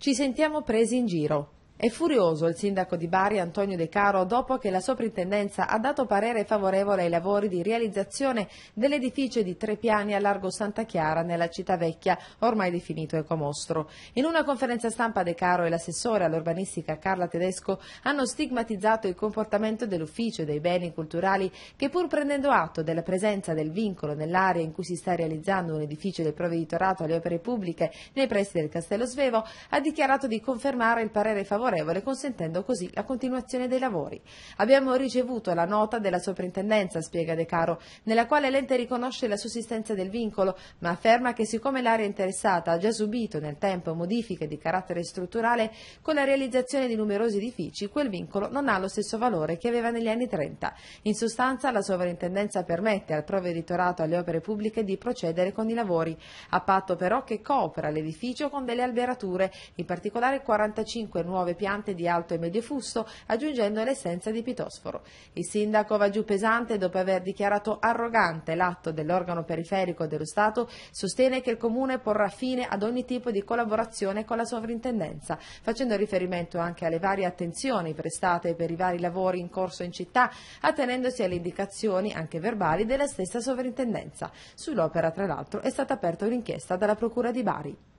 Ci sentiamo presi in giro. È furioso il sindaco di Bari Antonio De Caro dopo che la soprintendenza ha dato parere favorevole ai lavori di realizzazione dell'edificio di tre piani a largo Santa Chiara nella città vecchia, ormai definito ecomostro. In una conferenza stampa De Caro e l'assessore all'urbanistica Carla Tedesco hanno stigmatizzato il comportamento dell'ufficio dei beni culturali che pur prendendo atto della presenza del vincolo nell'area in cui si sta realizzando un edificio del provveditorato alle opere pubbliche nei pressi del Castello Svevo, ha dichiarato di confermare il parere favorevole favorevole consentendo così la continuazione dei lavori. Abbiamo ricevuto la nota della soprintendenza, spiega De Caro, nella quale l'ente riconosce la sussistenza del vincolo, ma afferma che siccome l'area interessata ha già subito nel tempo modifiche di carattere strutturale, con la realizzazione di numerosi edifici quel vincolo non ha lo stesso valore che aveva negli anni 30. In sostanza la sovrintendenza permette al provveditorato alle opere pubbliche di procedere con i lavori, a patto però che copra l'edificio con delle alberature, in particolare 45 nuove piante di alto e medio fusto, aggiungendo l'essenza di pitosforo. Il sindaco va giù pesante dopo aver dichiarato arrogante l'atto dell'organo periferico dello Stato, sostiene che il Comune porrà fine ad ogni tipo di collaborazione con la sovrintendenza, facendo riferimento anche alle varie attenzioni prestate per i vari lavori in corso in città, attenendosi alle indicazioni, anche verbali, della stessa sovrintendenza. Sull'opera, tra l'altro, è stata aperta un'inchiesta dalla Procura di Bari.